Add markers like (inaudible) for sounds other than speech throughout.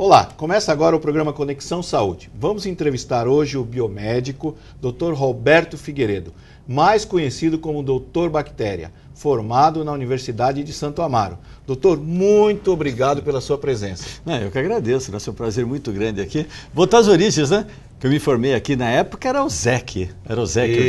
Olá, começa agora o programa Conexão Saúde. Vamos entrevistar hoje o biomédico Dr. Roberto Figueiredo, mais conhecido como Dr. Bactéria, formado na Universidade de Santo Amaro. Doutor, muito obrigado pela sua presença. Não, eu que agradeço, né? é um prazer muito grande aqui. Botar as origens, né? que eu me formei aqui na época era o ZEC, era o ZEC, isso,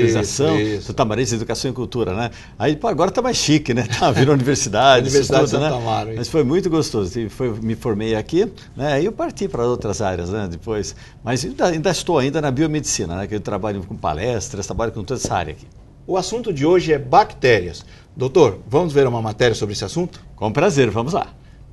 Organização isso. de Educação e Cultura, né? Aí pô, agora tá mais chique, né? (laughs) Tá, virou universidade, universidade tudo, né? Amaro, Mas foi muito gostoso, foi, me formei aqui, né? E eu parti para outras áreas, né? Depois, mas ainda, ainda, estou ainda na biomedicina, né? Que eu trabalho com palestras, trabalho com toda essa área aqui. O assunto de hoje é bactérias. Doutor, vamos ver uma matéria sobre esse assunto? Com prazer, vamos lá.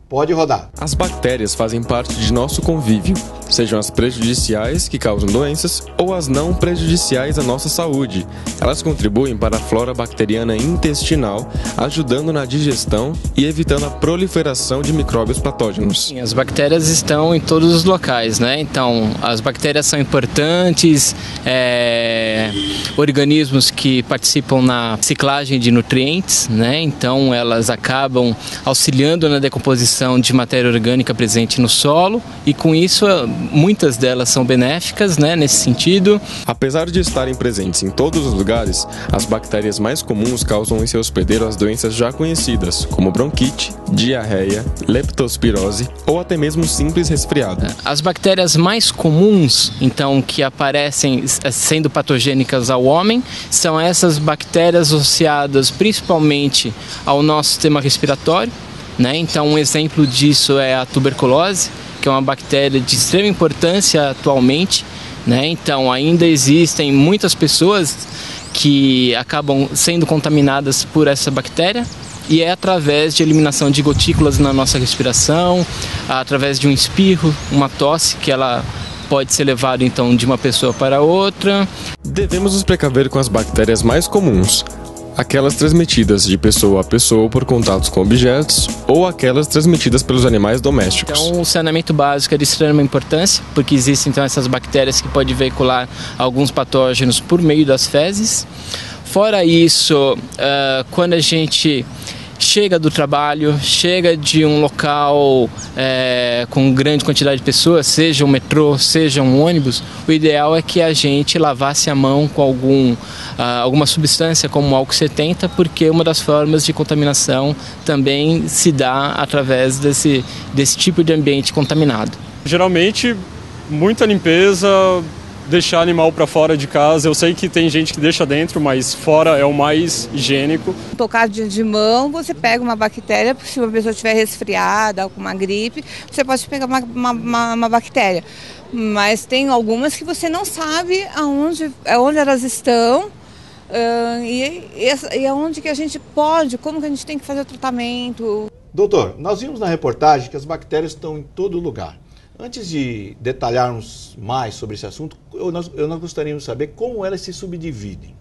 Pode rodar. As bactérias fazem parte de nosso convívio sejam as prejudiciais, que causam doenças, ou as não prejudiciais à nossa saúde. Elas contribuem para a flora bacteriana intestinal, ajudando na digestão e evitando a proliferação de micróbios patógenos. Sim, as bactérias estão em todos os locais, né? Então, as bactérias são importantes, é, organismos que participam na ciclagem de nutrientes, né? Então, elas acabam auxiliando na decomposição de matéria orgânica presente no solo e com isso muitas delas são benéficas né, nesse sentido. Apesar de estarem presentes em todos os lugares, as bactérias mais comuns causam em seu hospedeiro as doenças já conhecidas, como bronquite, diarreia, leptospirose ou até mesmo simples resfriado. As bactérias mais comuns, então, que aparecem sendo patogênicas ao homem, são essas bactérias associadas principalmente ao nosso sistema respiratório. Né? Então, um exemplo disso é a tuberculose que é uma bactéria de extrema importância atualmente. Né? Então, ainda existem muitas pessoas que acabam sendo contaminadas por essa bactéria e é através de eliminação de gotículas na nossa respiração, através de um espirro, uma tosse que ela pode ser levado então de uma pessoa para outra. Devemos nos precaver com as bactérias mais comuns, aquelas transmitidas de pessoa a pessoa por contatos com objetos ou aquelas transmitidas pelos animais domésticos. Então, o saneamento básico é de extrema importância, porque existem então essas bactérias que podem veicular alguns patógenos por meio das fezes. Fora isso, ah, quando a gente chega do trabalho, chega de um local é, com grande quantidade de pessoas, seja um metrô, seja um ônibus, o ideal é que a gente lavasse a mão com algum, ah, alguma substância como álcool 70, porque uma das formas de contaminação também se dá através desse, desse tipo de ambiente contaminado. Geralmente, muita limpeza, deixar animal para fora de casa. Eu sei que tem gente que deixa dentro, mas fora é o mais higiênico. Tocar de mão, você pega uma bactéria, porque se uma pessoa estiver resfriada com uma gripe, você pode pegar uma, uma, uma, uma bactéria. Mas tem algumas que você não sabe aonde, aonde elas estão. Uh, e, e, e aonde que a gente pode, como que a gente tem que fazer o tratamento. Doutor, nós vimos na reportagem que as bactérias estão em todo lugar. Antes de detalharmos mais sobre esse assunto, eu, nós, eu nós gostaríamos de saber como elas se subdividem.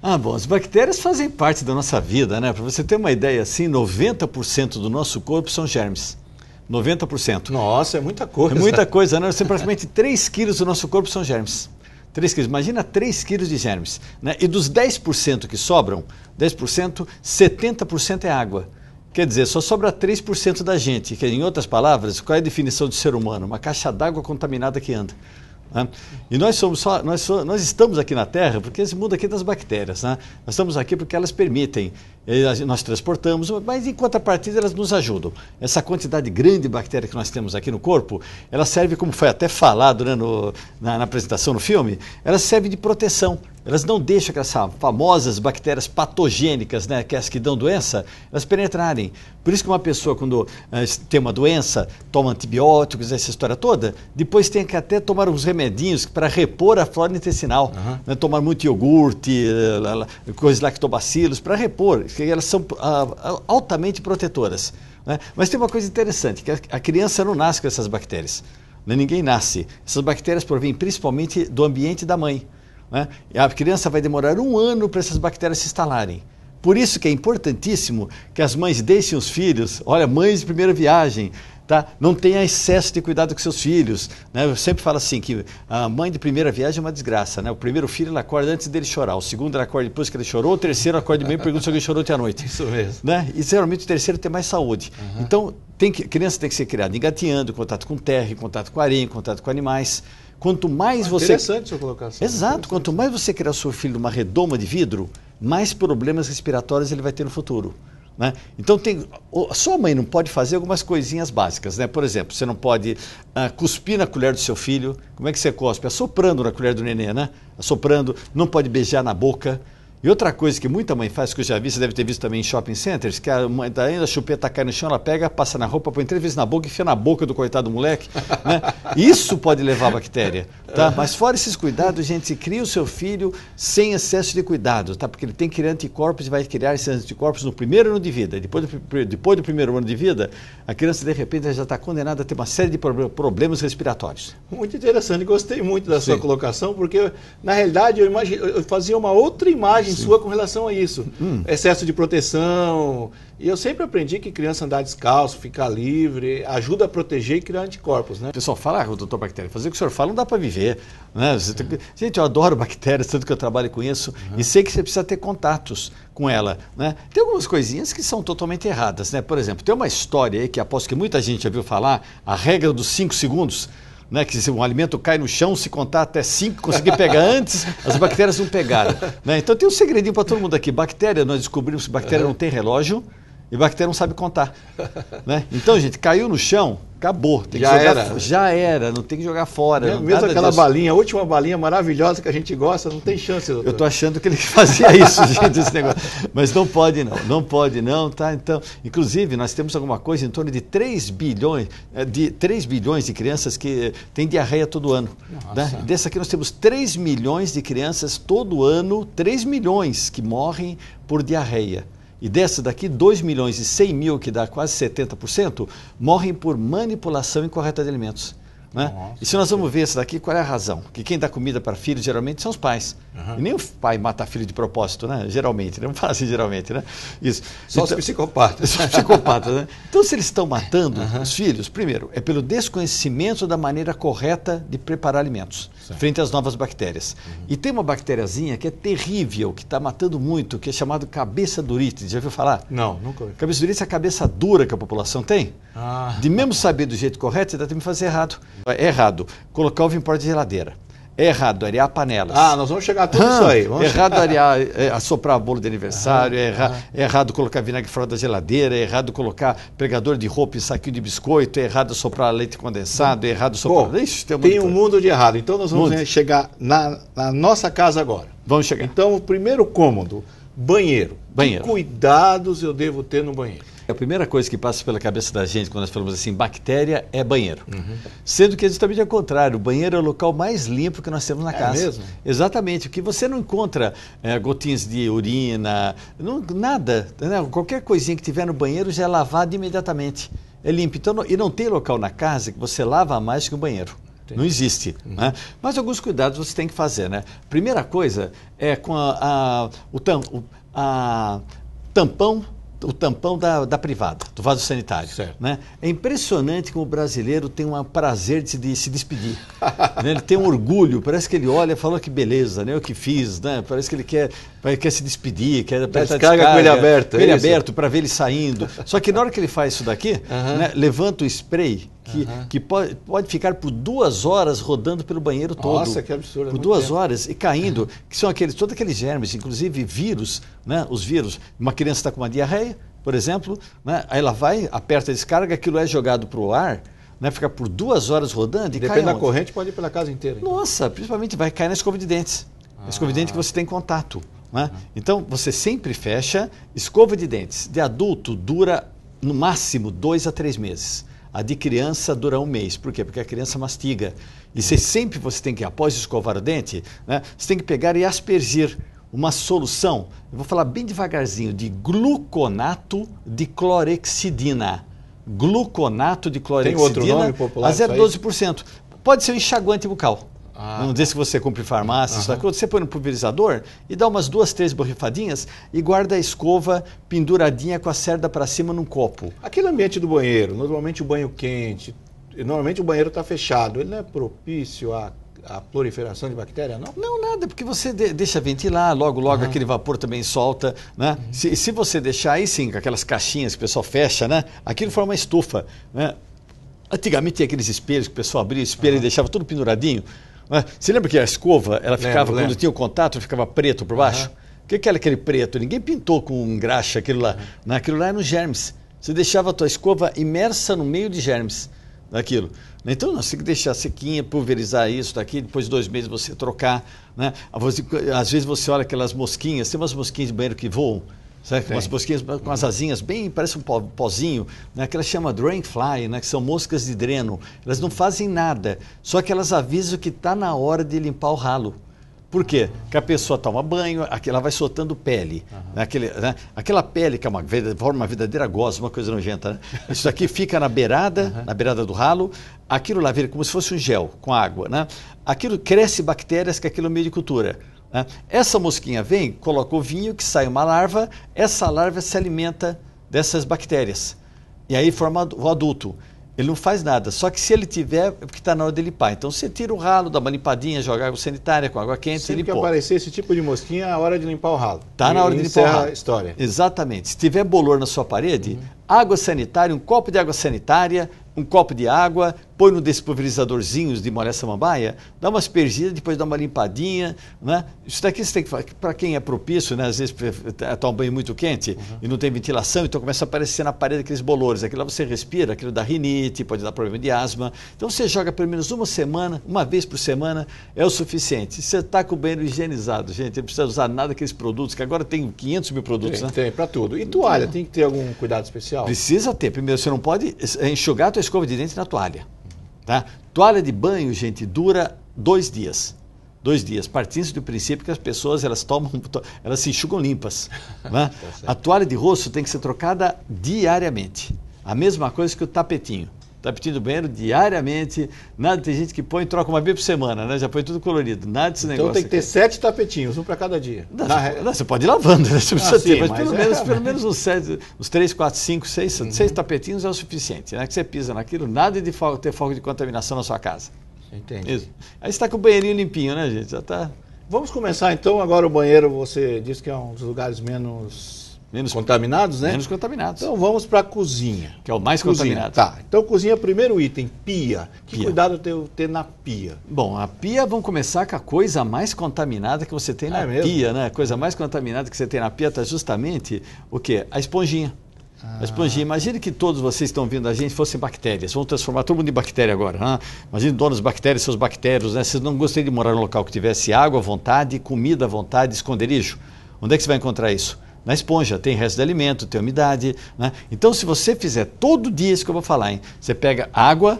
Ah, bom, as bactérias fazem parte da nossa vida, né? Para você ter uma ideia, assim, 90% do nosso corpo são germes. 90%. Nossa, é muita coisa. É muita coisa, né? Você, praticamente 3 (laughs) quilos do nosso corpo são germes. 3 quilos. Imagina 3 quilos de germes. Né? E dos 10% que sobram, 10%, 70% é água. Quer dizer, só sobra 3% da gente, que em outras palavras, qual é a definição de ser humano? Uma caixa d'água contaminada que anda. Né? E nós somos só, nós, nós, estamos aqui na Terra porque esse mundo aqui é das bactérias, né? Nós estamos aqui porque elas permitem nós transportamos, mas em contrapartida elas nos ajudam. Essa quantidade grande de bactéria que nós temos aqui no corpo, ela serve, como foi até falado né, no, na, na, apresentação no filme, ela serve de proteção. Elas não deixam que essas famosas bactérias patogênicas, né, que é as que dão doença, elas penetrarem. Por isso que uma pessoa, quando eh, tem uma doença, toma antibióticos, essa história toda, depois tem que até tomar uns remedinhos para repor a flora intestinal. Uhum. Né, tomar muito iogurte, eh, coisas lactobacilos, para repor que elas são ah, altamente protetoras. Né? Mas tem uma coisa interessante, que a criança não nasce com essas bactérias. Né? Ninguém nasce. Essas bactérias provêm principalmente do ambiente da mãe. Né? A criança vai demorar um ano para essas bactérias se instalarem. Por isso que é importantíssimo que as mães deixem os filhos, olha, mães de primeira viagem, Tá? Não tenha excesso de cuidado com seus filhos. Né? Eu sempre falo assim que a mãe de primeira viagem é uma desgraça. Né? O primeiro filho ela acorda antes dele chorar, o segundo ela acorda depois que ele chorou, o terceiro acorda bem e pergunta se alguém chorou ontem à noite. Isso mesmo. Né? E geralmente o terceiro tem mais saúde. Uhum. Então, tem que, criança tem que ser criada engateando, contato com terra, contato com areia, contato com animais. Quanto mais ah, você. Interessante sua colocação. Exato. Quanto mais você criar o seu filho numa redoma de vidro, mais problemas respiratórios ele vai ter no futuro. Né? Então, tem, a sua mãe não pode fazer algumas coisinhas básicas. Né? Por exemplo, você não pode uh, cuspir na colher do seu filho. Como é que você cospe? Assoprando na colher do neném, né? Assoprando. Não pode beijar na boca. E outra coisa que muita mãe faz, que eu já vi, você deve ter visto também em shopping centers, que a mãe da tá ainda chupeta cai no chão, ela pega, passa na roupa, põe três vezes na boca e enfia na boca do coitado do moleque. (laughs) Né? Isso pode levar a bactéria. Tá? Mas fora esses cuidados, gente, cria o seu filho sem excesso de cuidado, tá? porque ele tem que criar anticorpos e vai criar esses anticorpos no primeiro ano de vida. Depois do, depois do primeiro ano de vida, a criança, de repente, já está condenada a ter uma série de problemas respiratórios. Muito interessante, gostei muito da Sim. sua colocação, porque, na realidade, eu, imagine, eu fazia uma outra imagem mãe Sim. sua com relação a isso. Hum. Excesso de proteção. E eu sempre aprendi que criança andar descalço, ficar livre, ajuda a proteger e criar anticorpos, né? pessoal fala, ah, doutor bactéria, fazer o que o senhor fala não dá para viver. Né? Tem... Gente, eu adoro (laughs) bactérias, tanto que eu trabalho com isso, uhum. e sei que você precisa ter contatos com ela. Né? Tem algumas coisinhas que são totalmente erradas, né? Por exemplo, tem uma história aí que aposto que muita gente já viu falar, a regra dos cinco segundos né? Que se um alimento cai no chão, se contar até cinco, conseguir pegar (laughs) antes, as bactérias não pegaram. Né? Então tem um segredinho para todo mundo aqui. Bactéria, nós descobrimos que bactéria não tem relógio e bactéria não sabe contar. Né? Então, gente, caiu no chão, Acabou, tem já que jogar, era. Já era, não tem que jogar fora. mesmo aquela disso. balinha, a última balinha maravilhosa que a gente gosta, não tem chance. Doutor. Eu tô achando que ele (laughs) fazia isso, gente, esse negócio. Mas não pode não, não pode não, tá? Então, inclusive, nós temos alguma coisa em torno de 3 bilhões, eh, de 3 bilhões de crianças que eh, têm diarreia todo ano. Né? Dessa aqui nós temos 3 milhões de crianças todo ano, 3 milhões que morrem por diarreia. E dessa daqui, 2 milhões e 100 mil, que dá quase 70%, morrem por manipulação incorreta de alimentos. Né? e se nós vamos ver isso daqui, qual é a razão? Que quem dá comida para filho geralmente são os pais. Uhum. E nem o pai mata filho de propósito, né? Geralmente, né? vamos assim geralmente, né? Isso. Só então, os psicopatas. Só os psicopatas, né? (laughs) Então, se eles estão matando uhum. os filhos, primeiro, é pelo desconhecimento da maneira correta de preparar alimentos certo. frente às novas bactérias. Uhum. E tem uma bactériazinha que é terrível, que está matando muito, que é chamado cabeça durite. Já ouviu falar? Não, nunca ouvi. Cabeça durite é a cabeça dura que a população tem. Ah. De mesmo saber do jeito correto, você deve que fazer errado. É, é errado colocar ovo em porta de geladeira. É errado arear panelas. Ah, nós vamos chegar a tudo ah, isso aí. Vamos é errado arear, é, assoprar bolo de aniversário, ah, é, erra, ah. é, errado colocar vinagre fora da geladeira, é errado colocar pregador de roupa e saquinho de biscoito, é errado soprar leite condensado, é errado soprar... Bom, Ixi, tem, tem um mundo de errado. Então nós vamos mundo. Eh, chegar na, na nossa casa agora. Vamos chegar. Então o primeiro cômodo, banheiro. Banheiro. Que cuidados eu devo ter no banheiro? a primeira coisa que passa pela cabeça da gente quando nós falamos assim, bactéria é banheiro. Uhum. Sendo que é justamente é o contrário, o banheiro é o local mais limpo que nós temos na é casa. Mesmo? Exatamente. O que você não encontra é, gotinhas de urina, não, nada. Né? Qualquer coisinha que tiver no banheiro já é lavada imediatamente. É limpo. Então, não, e não tem local na casa que você lava mais que o banheiro. Não existe. Uhum. Né? Mas alguns cuidados você tem que fazer, né? Primeira coisa é com a, a o, tam, a, tampão o tampão da, da privada, do vaso sanitário. Certo. Né? É impressionante como o brasileiro tem um prazer de se, de se despedir. (laughs) né? Ele tem um orgulho, parece que ele olha e fala que beleza, né? eu que fiz, né? parece que ele quer, quer se despedir, quer apertar descarga, descarga com ele aberto. É com ele aberto para ver ele saindo. Só que na hora que ele faz isso daqui, uhum. né? levanta o spray que, que pode, pode ficar por duas horas rodando pelo banheiro todo. Nossa, que absurdo. É por duas tempo. horas e caindo, que são aqueles, todos aqueles germes, inclusive vírus, né? Os vírus. Uma criança está com uma diarreia, por exemplo, né? aí ela vai, aperta a descarga, aquilo é jogado para o ar, né? fica por duas horas rodando e Depende cai da corrente, pode ir pela casa inteira. Então. Nossa, principalmente vai cair na escova de dentes. Ah. escova de dente que você tem contato. Né? Ah. Então, você sempre fecha escova de dentes. De adulto, dura no máximo dois a três meses. A de criança dura um mês. Por quê? Porque a criança mastiga. E você sempre você tem que, após escovar o dente, né, você tem que pegar e aspergir uma solução, eu vou falar bem devagarzinho, de gluconato de clorexidina. Gluconato de clorexidina. Tem outro nome popular? A 0,12%. É Pode ser um enxaguante bucal. Ah, não tá. diz que você cumpre farmácia, uhum. isso, você põe no pulverizador e dá umas duas, três borrifadinhas e guarda a escova penduradinha com a cerda para cima num copo. Aquele ambiente do banheiro, normalmente o banho quente, normalmente o banheiro está fechado, ele não é propício a a proliferação de bactéria, não? Não, nada, porque você de, deixa ventilar, logo, logo uhum. aquele vapor também solta, né? Uhum. Se, se você deixar aí sim, com aquelas caixinhas que o pessoal fecha, né? Aquilo forma uma estufa, né? Antigamente tinha aqueles espelhos que o pessoal abria o espelho uhum. e deixava tudo penduradinho. Ah, você lembra que a escova, ela ficava, quando tinha o contato, ficava preto por baixo? Uhum. O que, que era aquele preto? Ninguém pintou com graxa aquilo lá. Uhum. Naquilo lá nos germes. Você deixava a tua escova imersa no meio de germes daquilo. Né? Então, nós tem que deixar sequinha, pulverizar isso daqui, depois de dois meses você trocar. Né? Às vezes você olha aquelas mosquinhas, tem umas mosquinhas de banheiro que voam. Certo? mosquinhas é. com as asinhas bem, parece um pozinho, né? que elas chamam drainfly, né? que são moscas de dreno. Elas não fazem nada, só que elas avisam que está na hora de limpar o ralo. Por quê? Porque a pessoa toma banho, ela vai soltando pele. Uhum. Né? Aquele, né? Aquela pele que é uma, forma uma verdadeira gosma, uma coisa nojenta. Né? Isso aqui fica na beirada, uhum. na beirada do ralo. Aquilo lá vira como se fosse um gel com água. Né? Aquilo cresce bactérias que é aquilo é meio de cultura. Né? Essa mosquinha vem, coloca o vinho, que sai uma larva, essa larva se alimenta dessas bactérias. E aí forma o adulto. Ele não faz nada, só que se ele tiver, é porque está na hora de limpar. Então você tira o ralo, dá uma limpadinha, joga água sanitária com água quente Sempre e Tem que aparecer esse tipo de mosquinha, é a hora de limpar o ralo. Está na hora de limpar o é ralo. a história. Exatamente. Se tiver bolor na sua parede, uhum. água sanitária, um copo de água sanitária, um copo de água, põe no despulverizadorzinho de molhar samambaia, dá umas perdidas, depois dá uma limpadinha, né? Isso daqui você tem que para quem é propício, né? Às vezes está um banho muito quente uhum. e não tem ventilação, então começa a aparecer na parede aqueles bolores. Aquilo lá você respira, aquilo dá rinite, pode dar problema de asma. Então você joga pelo menos uma semana, uma vez por semana, é o suficiente. Você está com o banheiro higienizado, gente, não precisa usar nada daqueles produtos, que agora tem 500 mil produtos, tem, né? Tem, para tudo. E toalha, uhum. tem que ter algum cuidado especial? Precisa ter. Primeiro, você não pode é, enxugar a tua escova de dente na toalha. Tá? Toalha de banho, gente, dura dois dias. Dois dias, partindo do princípio que as pessoas elas tomam, (laughs) elas se enxugam limpas. Né? (laughs) Tá A toalha de rosto tem que ser trocada diariamente. A mesma coisa que o tapetinho. Está pedindo banheiro diariamente. Nada, tem gente que põe, troca uma vez por semana, né? Já põe tudo colorido. Nada desse então negócio. Então tem que ter aqui. sete tapetinhos, um para cada dia. Não, Na... você, não, você, pode ir lavando, né? (laughs) Você precisa ah, ter, sim, mas, mas, pelo, é... menos, pelo menos uns, sete, uns três, quatro, cinco, seis, uhum. seis tapetinhos é o suficiente, né? Que você pisa naquilo, nada de fogo, ter fogo de contaminação na sua casa. Entendi. Isso. Aí está com o banheirinho limpinho, né, gente? Já tá. Vamos começar então agora o banheiro. Você disse que é um dos lugares menos Menos contaminados, né? Menos contaminados. Então vamos para a cozinha. Que é o mais cozinha. contaminado. Tá. Então cozinha, é primeiro item, pia. Que pia. cuidado ter, ter na pia? Bom, a pia, vamos começar com a coisa mais contaminada que você tem na ah, é pia, né? A coisa mais contaminada que você tem na pia está justamente o quê? A esponjinha. A esponjinha, ah. imagine que todos vocês estão vindo a gente fossem bactérias. Vamos transformar todo mundo em bactéria agora. Né? Imagine donos bactérias, seus bactérios, né? Vocês não gostariam de morar num local que tivesse água à vontade, comida à vontade, esconderijo. Onde é que você vai encontrar isso? Na esponja tem resto de alimento, tem umidade. Né? Então, se você fizer todo dia isso que eu vou falar, hein? você pega água,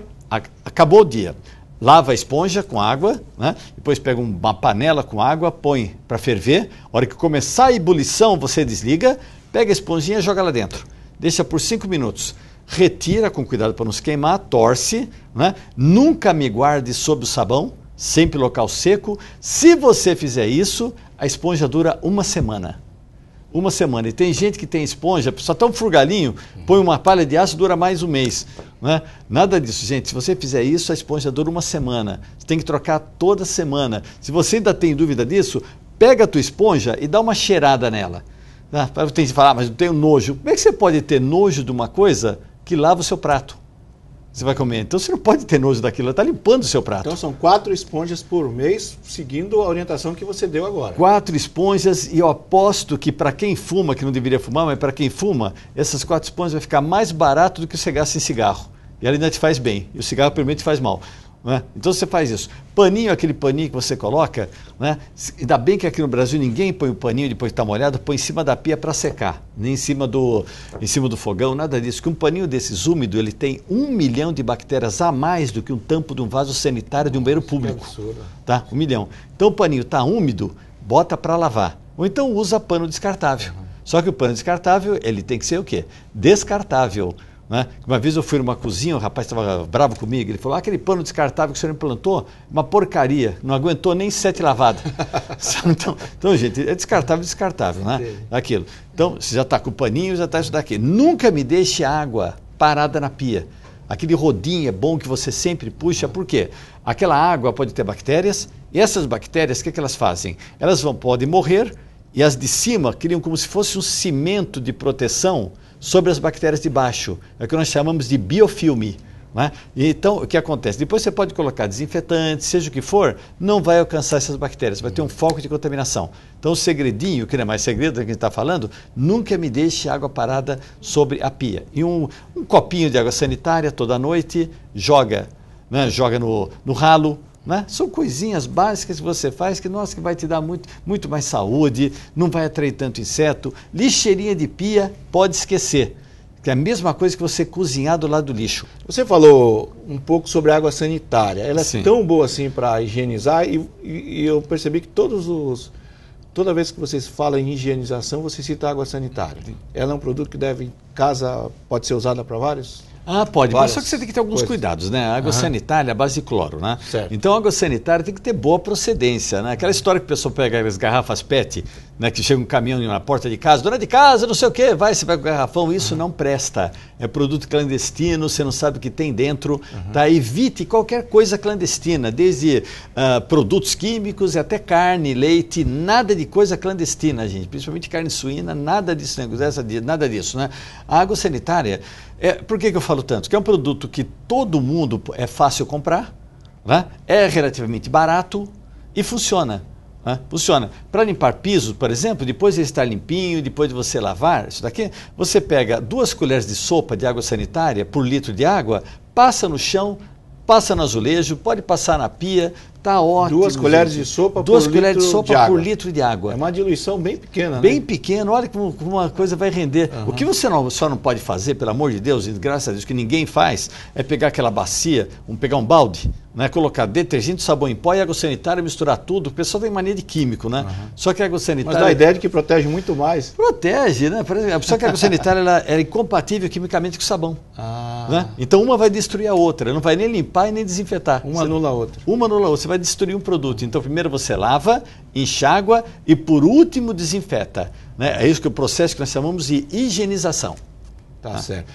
acabou o dia, lava a esponja com água, né? depois pega uma panela com água, põe para ferver. A hora que começar a ebulição, você desliga, pega a esponjinha e joga lá dentro. Deixa por 5 minutos retira com cuidado para não se queimar, torce, né? nunca me guarde sob o sabão, sempre local seco. Se você fizer isso, a esponja dura uma semana uma semana. E tem gente que tem esponja, só tão um frugalinho, põe uma palha de aço dura mais um mês. Né? Nada disso, gente. Se você fizer isso, a esponja dura uma semana. Você tem que trocar toda semana. Se você ainda tem dúvida disso, pega a tua esponja e dá uma cheirada nela. Ah, tem que falar, ah, mas eu tenho nojo. Como é que você pode ter nojo de uma coisa que lava o seu prato? você vai comer. Então você não pode ter nojo daquilo, está limpando o seu prato. Então são quatro esponjas por mês, seguindo a orientação que você deu agora. Quatro esponjas, e eu aposto que para quem fuma, que não deveria fumar, mas para quem fuma, essas quatro esponjas vai ficar mais barato do que você gasta em cigarro. E ela ainda te faz bem, e o cigarro primeiro te faz mal. Né? Então você faz isso. Paninho é aquele paninho que você coloca, né? ainda bem que aqui no Brasil ninguém põe o paninho depois que está molhado, põe em cima da pia para secar, nem em cima, do, em cima do fogão, nada disso. Que um paninho desses úmido, ele tem um milhão de bactérias a mais do que um tampo de um vaso sanitário de um banheiro é público. Tá? Um milhão. Então o paninho está úmido, bota para lavar. Ou então usa pano descartável. Uhum. Só que o pano descartável, ele tem que ser o quê? Descartável. Né? Uma vez eu fui numa cozinha, o rapaz estava bravo comigo, ele falou: ah, aquele pano descartável que o senhor implantou, uma porcaria, não aguentou nem sete lavadas. (laughs) então, então, gente, é descartável, descartável, né? Aquilo. Então, você já está com o paninho, já está isso daqui. Nunca me deixe água parada na pia. Aquele rodinho é bom que você sempre puxa, por quê? Aquela água pode ter bactérias, e essas bactérias, o que, é que elas fazem? Elas vão, podem morrer, e as de cima criam como se fosse um cimento de proteção sobre as bactérias de baixo, é o que nós chamamos de biofilme. Né? Então, o que acontece? Depois você pode colocar desinfetante, seja o que for, não vai alcançar essas bactérias, vai ter um foco de contaminação. Então, o segredinho, que não é mais segredo que a gente está falando, nunca me deixe água parada sobre a pia. E um, um copinho de água sanitária toda noite, joga, né? joga no, no ralo, né? São coisinhas básicas que você faz que, nossa, que vai te dar muito, muito mais saúde, não vai atrair tanto inseto. Lixeirinha de pia, pode esquecer. Que é a mesma coisa que você cozinhar do lado do lixo. Você falou um pouco sobre a água sanitária. Ela é Sim. é tão boa assim para higienizar e, e, e eu percebi que todos os, toda vez que você fala em higienização, você cita água sanitária. Ela é um produto que deve, em casa, pode ser usada para vários? Ah, pode, Várias mas só que você tem que ter alguns cuidados, né? A água sanitária é a base de cloro, né? Certo. Então a água sanitária tem que ter boa procedência, né? Aquela história que o pessoal pega as garrafas PET, né? Que chega um caminhão na porta de casa, dona de casa, não sei o quê, vai, você vai com o garrafão, isso não presta é produto clandestino, você não sabe o que tem dentro. Uhum. Tá? Evite qualquer coisa clandestina, desde uh, produtos químicos até carne, leite, nada de coisa clandestina, gente. Principalmente carne suína, nada disso, né? nada disso. Né? A água sanitária, é, por que, que eu falo tanto? Que é um produto que todo mundo é fácil comprar, né? é relativamente barato e funciona. Né? Funciona. Para limpar piso, por exemplo, depois de estar limpinho, depois de você lavar, isso daqui, você pega duas colheres de sopa de água sanitária por litro de água, passa no chão, passa no azulejo, pode passar na pia, Tá ótimo. Duas colheres gente. de sopa Duas por colheres de sopa de por litro de água. É uma diluição bem pequena, né? Bem pequena, olha como uma coisa vai render. Uhum. O que você não, só não pode fazer, pelo amor de Deus, e graças a Deus que ninguém faz, é pegar aquela bacia, um, pegar um balde, né, colocar detergente, sabão em pó e água sanitária, misturar tudo. O pessoal tem mania de químico, né? Uhum. Só que a água sanitária. Mas dá a ideia de que protege muito mais. Protege, né? Só que a água sanitária ela, é incompatível quimicamente com sabão. Ah. Né? Então uma vai destruir a outra, não vai nem limpar e nem desinfetar. Uma anula a outra. Uma anula a outra vai destruir um produto. Então, primeiro você lava, enxágua e, por último, desinfeta. Né? É isso que é o processo que nós chamamos de higienização. Tá, tá? certo.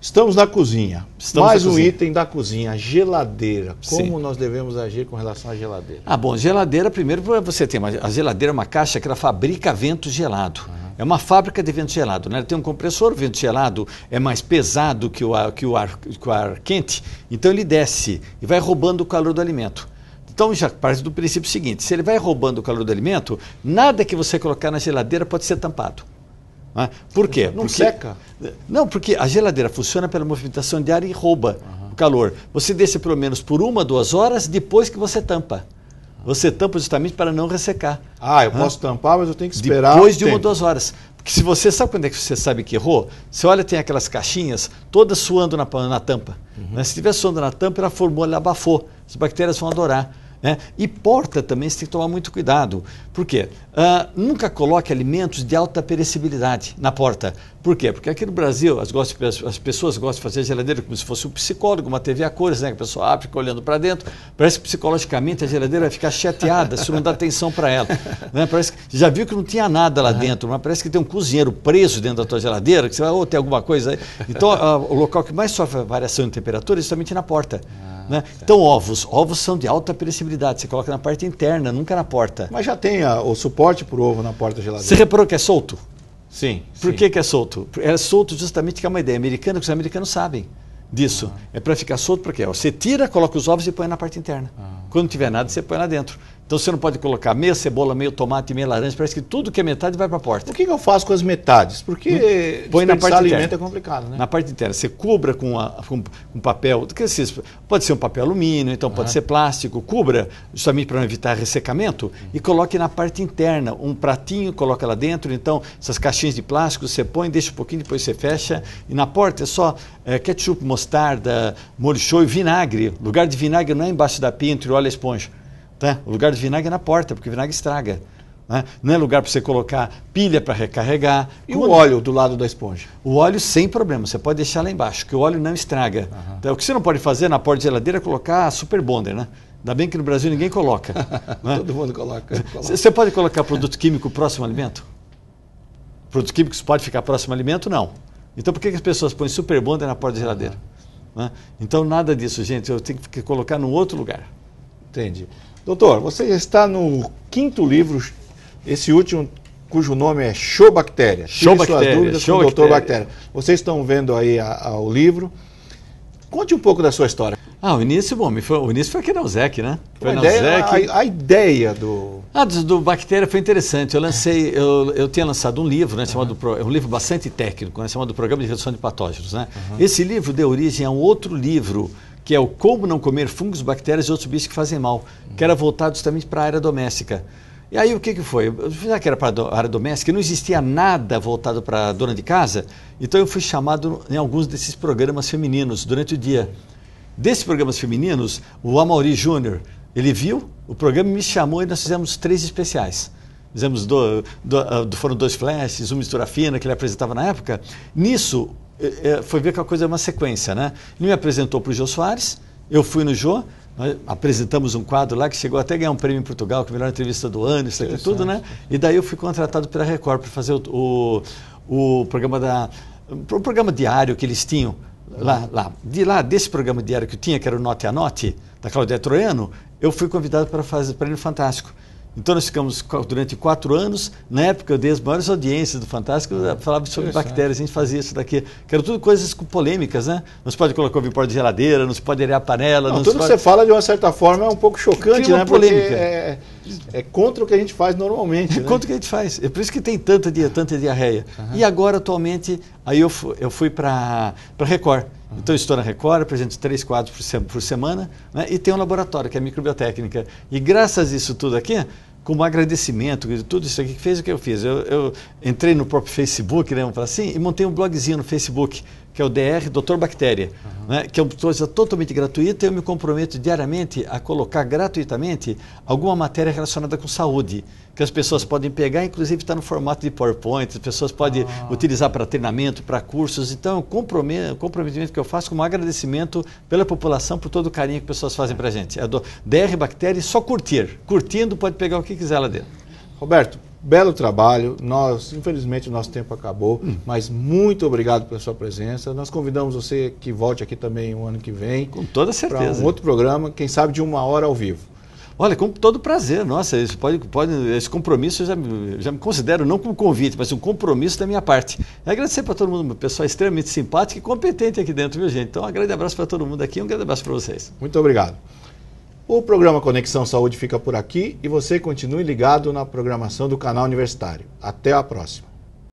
Estamos na cozinha. Estamos Mais na um cozinha. item da cozinha, geladeira. Como Sim. nós devemos agir com relação à geladeira? Ah, bom, geladeira, primeiro você tem uma, a geladeira é uma caixa que ela fabrica vento gelado. Uhum. É uma fábrica de vento gelado, né? Ela tem um compressor, o vento gelado é mais pesado que o, ar, que, o ar, que o ar quente, então ele desce e vai roubando o calor do alimento. Então já parte do princípio seguinte: se ele vai roubando o calor do alimento, nada que você colocar na geladeira pode ser tampado. Né? Por quê? Não porque, seca? Não, porque a geladeira funciona pela movimentação de ar e rouba uhum. o calor. Você deixa pelo menos por uma, duas horas depois que você tampa. Você tampa justamente para não ressecar. Ah, eu posso tampar, mas eu tenho que esperar. Depois de uma ou duas horas. Porque se você sabe quando é que você sabe que errou, você olha, tem aquelas caixinhas todas suando na, na tampa. Uhum. Né? Se estiver suando na tampa, ela formou, ela abafou. As bactérias vão adorar. Né? E porta também você tem que tomar muito cuidado. Por quê? Uh, nunca coloque alimentos de alta perecibilidade na porta. Por quê? Porque aqui no Brasil as, as pessoas gostam de fazer a geladeira como se fosse um psicólogo, uma TV a cores, né? que a pessoa abre, fica olhando para dentro. Parece que psicologicamente a geladeira vai ficar chateada se não dá atenção para ela. (laughs) Né? Parece que, já viu que não tinha nada lá uhum. dentro, mas parece que tem um cozinheiro preso dentro da tua geladeira, que você vai, oh, tem alguma coisa aí. Então, uh, o local que mais sofre variação de temperatura é justamente na porta. Ah. Ah, né? Tá. Então, ovos. Ovos são de alta perecibilidade. Você coloca na parte interna, nunca na porta. Mas já tem a, o suporte para o ovo na porta geladeira. Você reparou que é solto? Sim. Por sim. Que, que é solto? É solto justamente que é uma ideia americana, que os americanos sabem disso. Ah. É para ficar solto para quê? Você tira, coloca os ovos e põe na parte interna. Ah. Quando não tiver nada, você põe lá dentro. Então você não pode colocar meia cebola, meio tomate, meia laranja. Parece que tudo que é metade vai para a porta. O que, que, eu faço com as metades? Porque hum? põe na parte alimento interna. é complicado, né? Na parte interna. Você cubra com, a, com, com papel. pode ser um papel alumínio, então pode ser plástico. Cubra, justamente para evitar ressecamento. Uhum. E coloque na parte interna. Um pratinho, coloca lá dentro. Então, essas caixinhas de plástico, você põe, deixa um pouquinho, depois você fecha. E na porta é só é, ketchup, mostarda, molho show e vinagre. Lugar de vinagre não é embaixo da pia, entre óleo e esponja Tá? O lugar do vinagre é na porta, porque o vinagre estraga. Né? Não é lugar para você colocar pilha para recarregar. E o óleo do lado da esponja? O óleo sem problema, você pode deixar lá embaixo, que o óleo não estraga. Uhum. Então, o que você não pode fazer na porta de geladeira é colocar super bonder, né? Ainda bem que no Brasil ninguém coloca. (laughs) né? Todo mundo coloca. Você pode colocar produto químico próximo ao alimento? Produtos químicos pode ficar próximo ao alimento? Não. Então por que, as pessoas põem super bonder na porta de geladeira? Uhum. Né? Então nada disso, gente. Eu tenho que colocar num outro lugar. Entende? Doutor, você já está no quinto livro, esse último cujo nome é Show Bactéria. Show Tire Bactéria. Suas dúvidas Show com o Doutor Bactéria. Vocês estão vendo aí a, a, o livro. Conte um pouco da sua história. Ah, o início, bom, foi, o início foi aqui na USEC, né? Foi a, ideia, a, a, ideia do... Ah, do, do, Bactéria foi interessante. Eu lancei, é. eu, eu tinha lançado um livro, né, chamado, uhum. um livro bastante técnico, né, chamado Programa de Redução de Patógenos, né? Uhum. Esse livro deu origem a um outro livro que é o Como Não Comer Fungos, Bactérias e Outros Bichos que Fazem Mal, que era voltado justamente para a área doméstica. E aí o que, que foi? Já ah, que era para a área doméstica, não existia nada voltado para a dona de casa, então eu fui chamado em alguns desses programas femininos durante o dia. Desses programas femininos, o Amauri Júnior, ele viu o programa me chamou e nós fizemos três especiais dizemos, do, ah, do, foram dois flashes, uma mistura fina que ele apresentava na época. Nisso, eh, eh, foi ver que a coisa é uma sequência, né? Ele me apresentou para o Jô Soares, eu fui no Jô, nós apresentamos um quadro lá que chegou até a ganhar um prêmio em Portugal, que é a melhor entrevista do ano, isso aqui tudo, né? E daí eu fui contratado pela Record para fazer o, o, o programa da o programa diário que eles tinham lá, lá, de lá desse programa diário que eu tinha, que era o Note a Note, da Claudia Troiano, eu fui convidado para fazer o prêmio Fantástico. Então nós ficamos durante quatro anos, na época eu dei as maiores audiências do Fantástico, eu falava sobre bactérias, a gente fazia isso daqui. Que eram tudo coisas com polêmicas, né? Não se pode colocar o pó de geladeira, não se pode arear a panela. Não, não tudo pode... que você fala de uma certa forma é um pouco chocante, né? Polêmica. Porque é, é, é, contra o que a gente faz normalmente. É né? contra o que a gente faz. É por isso que tem tanta, tanta diarreia. Uhum. E agora, atualmente, aí eu fui, eu fui para Record. Então, eu estou na Record, apresento três quadros por, se por semana né? e tenho um laboratório, que é a microbiotécnica. E graças a isso tudo aqui, como agradecimento de tudo isso aqui que fez o que eu fiz. Eu, eu entrei no próprio Facebook, né, para assim, e montei um blogzinho no Facebook que é o DR Doutor Bactéria, uhum. né, que é uma coisa totalmente gratuita. Eu me comprometo diariamente a colocar gratuitamente alguma matéria relacionada com saúde, que as pessoas podem pegar, inclusive está no formato de PowerPoint, as pessoas podem ah. utilizar para treinamento, para cursos. Então, o comprometimento que eu faço como um agradecimento pela população por todo o carinho que as pessoas fazem para a gente. É do DR Bactéria, só curtir. Curtindo, pode pegar o que quiser lá dentro. Roberto, belo trabalho. Nós, infelizmente, o nosso tempo acabou, hum. mas muito obrigado pela sua presença. Nós convidamos você que volte aqui também o ano que vem. Com toda certeza. Para um outro programa, quem sabe de uma hora ao vivo. Olha, com todo prazer. Nossa, esse, pode, pode, esse compromisso eu já, já me considero não como convite, mas um compromisso da minha parte. E agradecer para todo mundo, pessoal extremamente simpático e competente aqui dentro, viu gente? Então, um grande abraço para todo mundo aqui e um grande abraço para vocês. Muito obrigado. O programa Conexão Saúde fica por aqui e você continue ligado na programação do canal Universitário. Até a próxima.